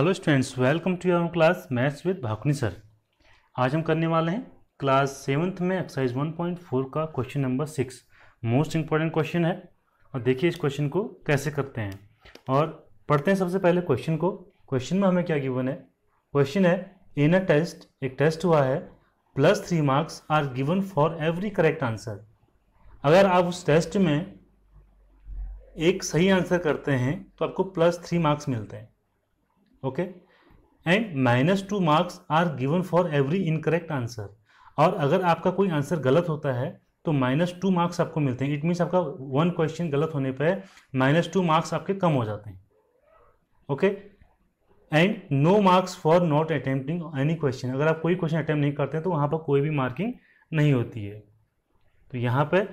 hello students welcome to your class maths with Bhakuni sir आज हम करने वाले हैं क्लास सेवन्थ में एक्सरसाइज 1.4 का question number six most important question है और देखिए इस क्वेश्चन को कैसे करते हैं और पढ़ते हैं सबसे पहले क्वेश्चन को क्वेश्चन में हमें क्या गिवन है क्वेश्चन है इन अ टेस्ट एक टेस्ट हुआ है plus three marks are given for every correct answer अगर आप उस टेस्ट में एक सही आंसर करते हैं तो आपको प्लस थ्री मार्क्स मिलते हैं okay and minus two marks are given for every incorrect answer और अगर आपका कोई आंसर गलत होता है तो माइनस टू मार्क्स आपको मिलते हैं इट मीन्स आपका वन क्वेश्चन गलत होने पर माइनस टू मार्क्स आपके कम हो जाते हैं okay and no marks for not attempting any question अगर आप कोई क्वेश्चन अटैम्प्ट नहीं करते हैं तो वहाँ पर कोई भी मार्किंग नहीं होती है तो यहाँ पर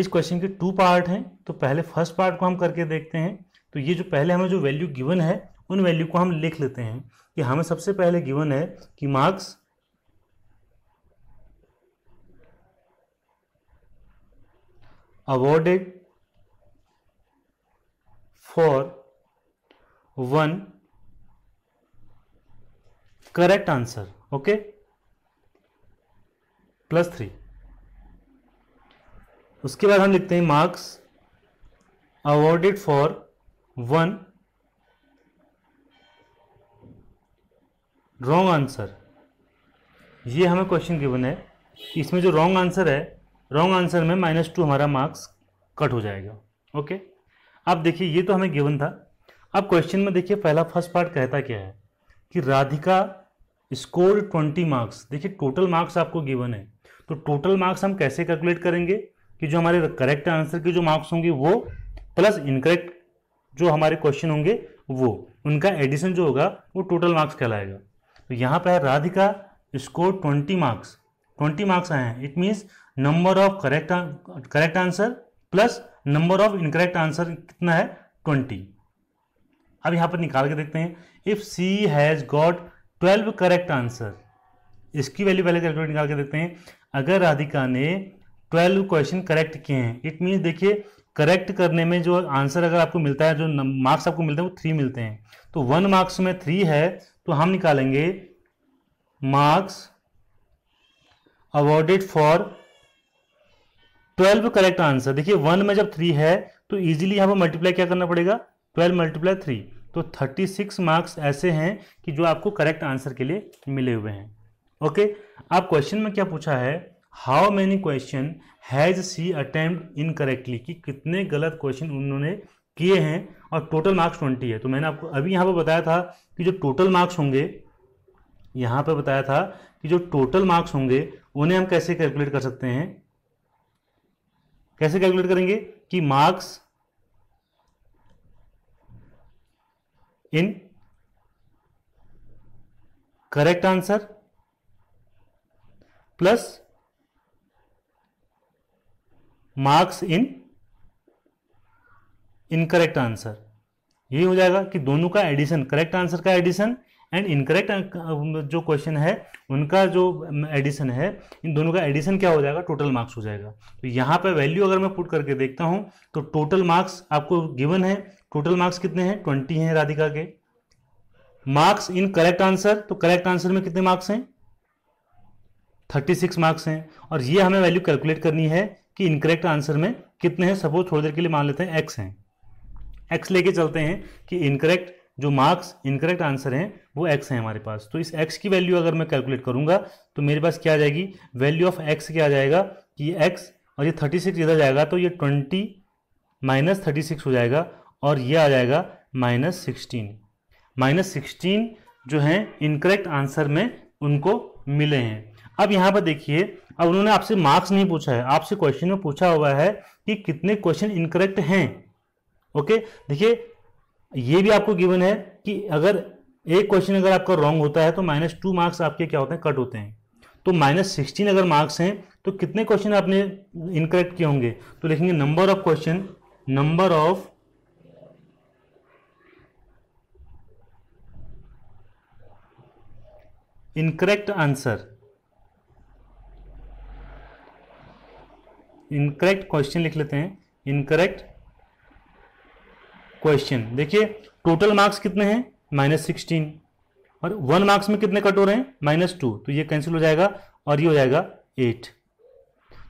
इस क्वेश्चन के टू पार्ट हैं तो पहले फर्स्ट पार्ट को हम करके देखते हैं तो ये जो पहले हमें जो वैल्यू गिवन है उन वैल्यू को हम लिख लेते हैं कि हमें सबसे पहले गिवन है कि marks awarded for one correct answer okay plus three उसके बाद हम लिखते हैं marks awarded for one wrong answer ये हमें क्वेश्चन गिवन है इसमें जो रॉन्ग आंसर है रॉन्ग आंसर में माइनस टू हमारा मार्क्स कट हो जाएगा ओके अब देखिए ये तो हमें गिवन था अब क्वेश्चन में देखिए पहला फर्स्ट पार्ट कहता क्या है कि राधिका स्कोर ट्वेंटी मार्क्स देखिए टोटल मार्क्स आपको गिवन है तो टोटल मार्क्स हम कैसे कैलकुलेट करेंगे कि जो हमारे करेक्ट आंसर के जो मार्क्स होंगे वो प्लस इनकरेक्ट जो हमारे क्वेश्चन होंगे वो उनका एडिशन जो होगा वो टोटल मार्क्स कहलाएगा तो यहाँ पर है Radhika score twenty marks twenty marks आए हैं it means number of correct correct answer plus number of incorrect answer कितना है ट्वेंटी अब यहाँ पर निकाल के देखते हैं if she has got twelve correct answer इसकी वैल्यू पहले कैलकुलेट निकाल के देखते हैं अगर राधिका ने ट्वेल्व क्वेश्चन करेक्ट किए हैं इट मीन्स देखिए करेक्ट करने में जो आंसर अगर आपको मिलता है जो मार्क्स आपको मिलते हैं वो थ्री मिलते हैं तो वन मार्क्स में थ्री है तो हम निकालेंगे marks awarded for twelve correct answer देखिए वन में जब थ्री है तो इजीली यहां पर मल्टीप्लाई क्या करना पड़ेगा ट्वेल्व मल्टीप्लाई थ्री तो थर्टी सिक्स मार्क्स ऐसे हैं कि जो आपको करेक्ट आंसर के लिए मिले हुए हैं ओके आप क्वेश्चन में क्या पूछा है how many question has she attempt incorrectly कि कितने गलत क्वेश्चन उन्होंने किए हैं और टोटल मार्क्स ट्वेंटी है तो मैंने आपको अभी यहाँ पर बताया था कि जो टोटल मार्क्स होंगे यहाँ पर बताया था कि जो टोटल मार्क्स होंगे उन्हें हम कैसे कैलकुलेट कर सकते हैं कैसे कैलकुलेट करेंगे कि marks in correct answer plus marks in incorrect answer ये हो जाएगा कि दोनों का एडिशन करेक्ट आंसर का एडिशन एंड इनकरेक्ट जो क्वेश्चन है उनका जो एडिशन है इन दोनों का एडिशन क्या हो जाएगा टोटल मार्क्स हो जाएगा तो यहाँ पे वैल्यू अगर मैं पुट करके देखता हूँ तो टोटल मार्क्स आपको गिवन है टोटल मार्क्स कितने हैं ट्वेंटी हैं राधिका के मार्क्स इन करेक्ट आंसर तो करेक्ट आंसर में कितने मार्क्स हैं थर्टी सिक्स मार्क्स हैं और ये हमें वैल्यू कैलकुलेट करनी है कि इनकरेक्ट आंसर में कितने हैं सपोज थोड़ी देर के लिए मान लेते हैं एक्स हैं एक्स लेके चलते हैं कि इनकरेक्ट जो मार्क्स इनकरेक्ट आंसर हैं वो एक्स हैं हमारे पास तो इस एक्स की वैल्यू अगर मैं कैलकुलेट करूंगा तो मेरे पास क्या आ जाएगी वैल्यू ऑफ एक्स क्या आ जाएगा कि ये एक्स और ये थर्टी सिक्स इधर जाएगा तो ये ट्वेंटी माइनस थर्टी सिक्स हो जाएगा और ये आ जाएगा माइनस सिक्सटीन माइनस सिक्सटीन जो है इनकरेक्ट आंसर में उनको मिले हैं अब यहाँ पर देखिए अब उन्होंने आपसे मार्क्स नहीं पूछा है आपसे क्वेश्चन में पूछा हुआ है कि कितने क्वेश्चन इनकरेक्ट हैं ओके देखिए ये भी आपको गिवन है कि अगर एक क्वेश्चन अगर आपका रॉन्ग होता है तो माइनस टू मार्क्स आपके क्या होते हैं कट होते हैं तो माइनस सिक्सटीन अगर मार्क्स हैं तो कितने क्वेश्चन आपने इनकरेक्ट किए होंगे तो लिखेंगे number of question number of incorrect answer incorrect question लिख लेते हैं इनकरेक्ट क्वेश्चन देखिए टोटल मार्क्स कितने हैं माइनस सिक्सटीन और वन मार्क्स में कितने कट हो रहे हैं माइनस टू तो ये कैंसिल हो जाएगा और ये हो जाएगा एट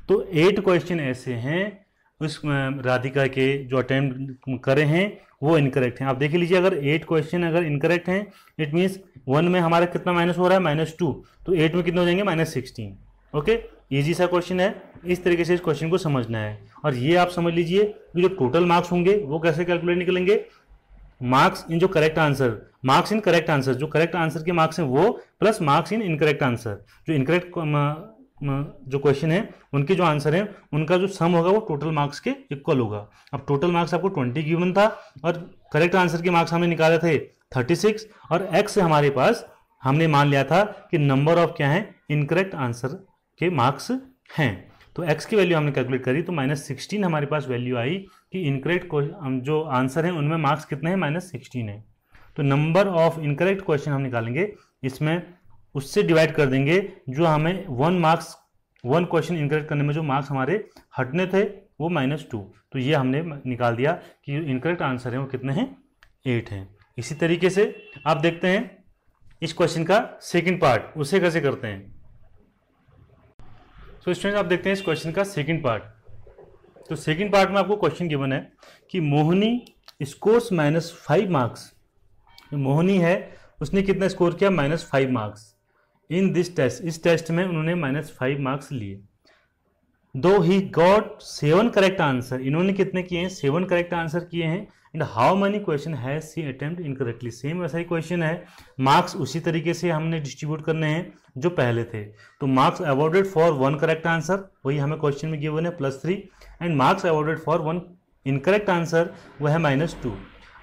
तो एट क्वेश्चन ऐसे हैं उस राधिका के जो अटेम्प्ट करे हैं वो इनकरेक्ट हैं आप देख लीजिए अगर एट क्वेश्चन अगर इनकरेक्ट हैं इट मीन्स वन में हमारा कितना माइनस हो रहा है माइनस टू तो एट में कितने हो जाएंगे माइनस सिक्सटीन ओके ईजी सा क्वेश्चन है इस तरीके से इस क्वेश्चन को समझना है और ये आप समझ लीजिए कि जो टोटल मार्क्स होंगे वो कैसे कैलकुलेट निकलेंगे मार्क्स इन जो correct answer marks in correct answer जो करेक्ट आंसर के मार्क्स हैं वो plus marks in incorrect answer जो इनकरेक्ट जो क्वेश्चन है उनके जो आंसर हैं उनका जो सम होगा वो टोटल मार्क्स के इक्वल होगा अब टोटल मार्क्स आपको ट्वेंटी गिवन था और करेक्ट आंसर के मार्क्स हमने निकाले थे थर्टी सिक्स और एक्स हमारे पास हमने मान लिया था कि नंबर ऑफ क्या है इनकरेक्ट आंसर के मार्क्स हैं तो एक्स की वैल्यू हमने कैलकुलेट करी तो माइनस सिक्सटीन हमारे पास वैल्यू आई कि इनकरेक्ट जो आंसर है उनमें मार्क्स कितने हैं माइनस सिक्सटीन है तो नंबर ऑफ इनकरेक्ट क्वेश्चन हम निकालेंगे इसमें उससे डिवाइड कर देंगे जो हमें one marks one question incorrect करने में जो मार्क्स हमारे हटने थे वो माइनस टू तो ये हमने निकाल दिया कि जो इनकरेक्ट आंसर है वो कितने हैं एट हैं इसी तरीके से आप देखते हैं इस क्वेश्चन का सेकेंड पार्ट उसे कैसे करते हैं सो so, स्टूडेंट आप देखते हैं इस क्वेश्चन का सेकंड पार्ट तो सेकंड पार्ट में आपको क्वेश्चन गिवन है कि Mohini scores minus five marks Mohini है उसने कितना स्कोर किया minus five marks in this test इस टेस्ट में उन्होंने माइनस फाइव मार्क्स लिए दो ही गॉट सेवन करेक्ट आंसर इन्होंने कितने किए हैं सेवन करेक्ट आंसर किए हैं एंड हाउ मनी क्वेश्चन है सी अटेम्प्ट इनकरेक्टली सेम वैसा ही क्वेश्चन है मार्क्स उसी तरीके से हमने डिस्ट्रीब्यूट करने हैं जो पहले थे तो marks awarded for one correct answer वही हमें क्वेश्चन में गिवन है plus three and marks awarded for one incorrect answer वह है माइनस टू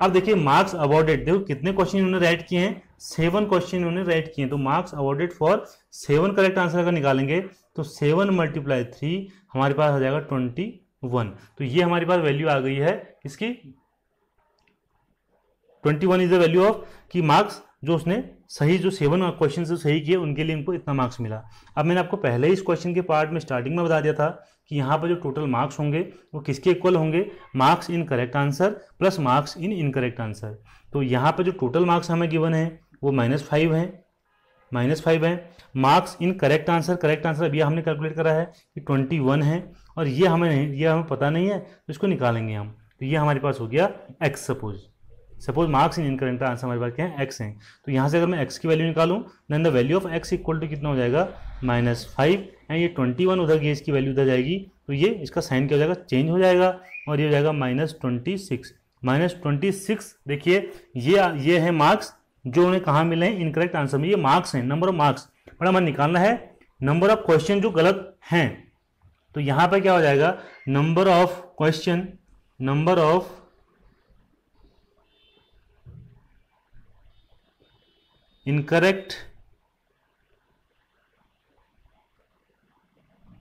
अब देखिए मार्क्स अवॉर्डेड देखो कितने क्वेश्चन इन्होंने राइट किए हैं सेवन क्वेश्चन उन्होंने राइट किए तो marks awarded for seven correct answer अगर निकालेंगे तो सेवन मल्टीप्लाई थ्री हमारे पास आ जाएगा ट्वेंटी वन तो ये हमारे पास वैल्यू आ गई है इसकी twenty one is the value of कि मार्क्स जो उसने सही जो सेवन क्वेश्चन सही किए उनके लिए उनको इतना मार्क्स मिला अब मैंने आपको पहले ही इस क्वेश्चन के पार्ट में स्टार्टिंग में बता दिया था कि यहाँ पर जो टोटल मार्क्स होंगे वो किसके इक्वल होंगे marks in correct answer plus marks in incorrect answer तो यहाँ पर जो टोटल मार्क्स हमें गिवन है वो माइनस फाइव है माइनस फाइव है marks in correct answer correct answer अभी हमने कैलकुलेट करा है कि ट्वेंटी वन है और ये हमें नहीं ये हमें पता नहीं है तो इसको निकालेंगे हम तो ये हमारे पास हो गया X suppose suppose marks in in current answer हमारे पास क्या है एक्स हैं तो यहाँ से अगर मैं एक्स की वैल्यू निकालूँ then the value of X equal to कितना हो जाएगा माइनस फाइव एंड ये ट्वेंटी वन उधर गई इसकी वैल्यू उधर जाएगी तो ये इसका साइन क्या हो जाएगा चेंज हो जाएगा और ये हो जाएगा minus twenty six minus twenty six देखिए ये ये है मार्क्स जो उन्हें कहाँ मिले हैं इनकरेक्ट आंसर में ये मार्क्स हैं नंबर ऑफ मार्क्स बड़ा हमें निकालना है नंबर ऑफ क्वेश्चन जो गलत हैं तो यहाँ पर क्या हो जाएगा number of question number of incorrect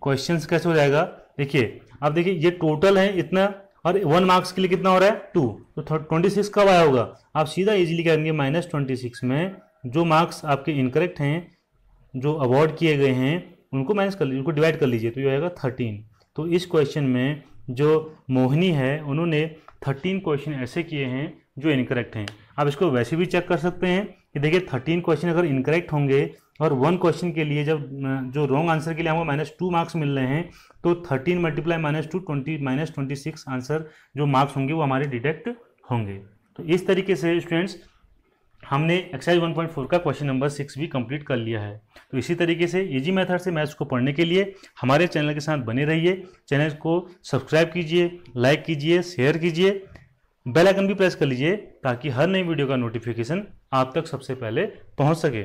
questions कैसे हो जाएगा देखिए अब देखिए ये टोटल है इतना और वन मार्क्स के लिए कितना हो रहा है टू तो ट्वेंटी सिक्स कब आया होगा आप सीधा इजीली करेंगे माइनस ट्वेंटी सिक्स में जो मार्क्स आपके इनकरेक्ट हैं जो अवॉर्ड किए गए हैं उनको माइनस कर लीजिए उनको डिवाइड कर लीजिए तो ये आएगा थर्टीन तो इस क्वेश्चन में जो मोहिनी है उन्होंने थर्टीन क्वेश्चन ऐसे किए हैं जो इनकरेक्ट हैं आप इसको वैसे भी चेक कर सकते हैं कि देखिए थर्टीन क्वेश्चन अगर इनकरेक्ट होंगे और वन क्वेश्चन के लिए जब जो रॉन्ग आंसर के लिए हमको माइनस टू मार्क्स मिल रहे हैं तो thirteen multiply minus two twenty minus twenty six answer जो मार्क्स होंगे वो हमारे डिटेक्ट होंगे तो इस तरीके से स्टूडेंट्स हमने एक्सरसाइज 1.4 का क्वेश्चन नंबर सिक्स भी कंप्लीट कर लिया है तो इसी तरीके से इजी मेथड से मैथ्स को पढ़ने के लिए हमारे चैनल के साथ बने रहिए चैनल को सब्सक्राइब कीजिए लाइक कीजिए शेयर कीजिए बेल आइकन भी प्रेस कर लीजिए ताकि हर नई वीडियो का नोटिफिकेशन आप तक सबसे पहले पहुंच सके